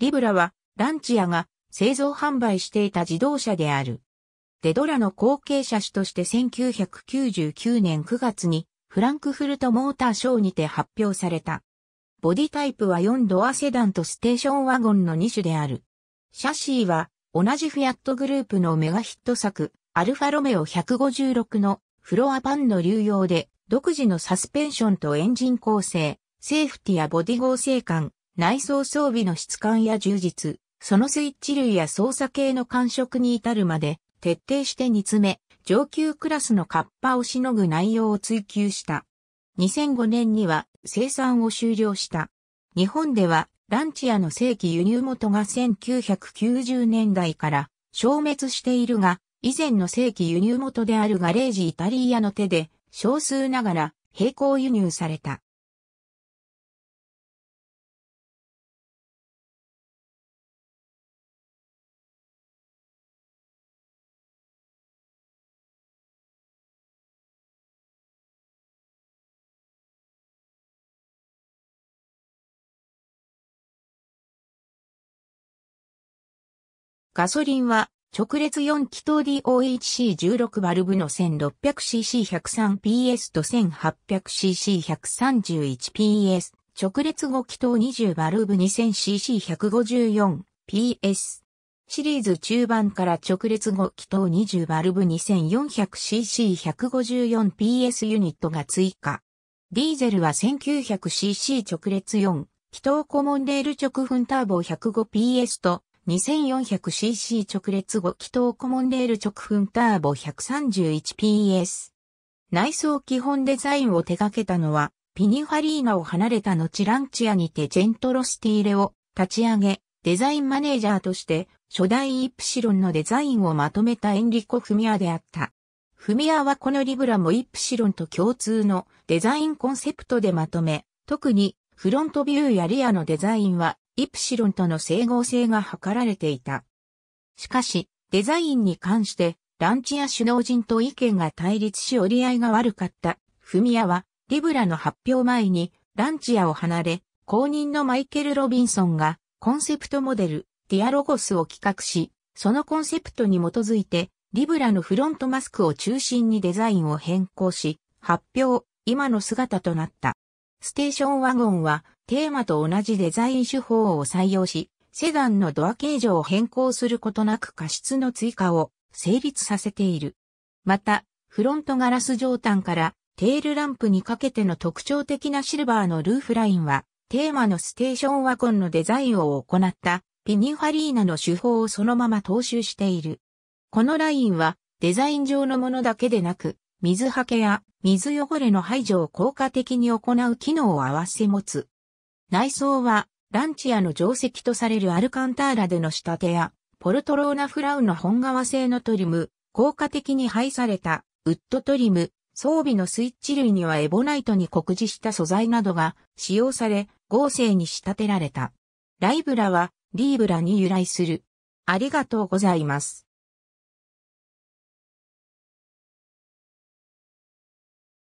リブラは、ランチアが製造販売していた自動車である。デドラの後継車種として1999年9月にフランクフルトモーターショーにて発表された。ボディタイプは4ドアセダンとステーションワゴンの2種である。シャシーは同じフィアットグループのメガヒット作、アルファロメオ156のフロアパンの流用で独自のサスペンションとエンジン構成、セーフティやボディ合成感、内装装備の質感や充実、そのスイッチ類や操作系の感触に至るまで、徹底して煮詰め、上級クラスのカッパをしのぐ内容を追求した。2005年には生産を終了した。日本ではランチアの正規輸入元が1990年代から消滅しているが、以前の正規輸入元であるガレージイタリアの手で少数ながら並行輸入された。ガソリンは直列4気筒 DOHC16 バルブの 1600cc103PS と 1800cc131PS、直列5気筒20バルブ 2000cc154PS。シリーズ中盤から直列5気筒20バルブ 2400cc154PS ユニットが追加。ディーゼルは 1900cc 直列4、気筒コモンレール直噴ターボ 105PS と 2400cc 直列5気筒コモンレール直噴ターボ 131PS。内装基本デザインを手掛けたのは、ピニファリーナを離れた後ランチアにてジェントロスティーレを立ち上げ、デザインマネージャーとして初代イプシロンのデザインをまとめたエンリコ・フミアであった。フミアはこのリブラもイプシロンと共通のデザインコンセプトでまとめ、特にフロントビューやリアのデザインはイプシロンとの整合性が図られていた。しかし、デザインに関して、ランチや首脳陣と意見が対立し折り合いが悪かった。フミヤは、リブラの発表前に、ランチ屋を離れ、後任のマイケル・ロビンソンが、コンセプトモデル、ディアロゴスを企画し、そのコンセプトに基づいて、リブラのフロントマスクを中心にデザインを変更し、発表、今の姿となった。ステーションワゴンは、テーマと同じデザイン手法を採用し、セダンのドア形状を変更することなく過失の追加を成立させている。また、フロントガラス上端からテールランプにかけての特徴的なシルバーのルーフラインは、テーマのステーションワゴンのデザインを行ったピニファリーナの手法をそのまま踏襲している。このラインはデザイン上のものだけでなく、水はけや水汚れの排除を効果的に行う機能を合わせ持つ。内装は、ランチアの定石とされるアルカンターラでの仕立てや、ポルトローナフラウの本革製のトリム、効果的に配されたウッドトリム、装備のスイッチ類にはエボナイトに酷似した素材などが使用され、合成に仕立てられた。ライブラは、リーブラに由来する。ありがとうございます。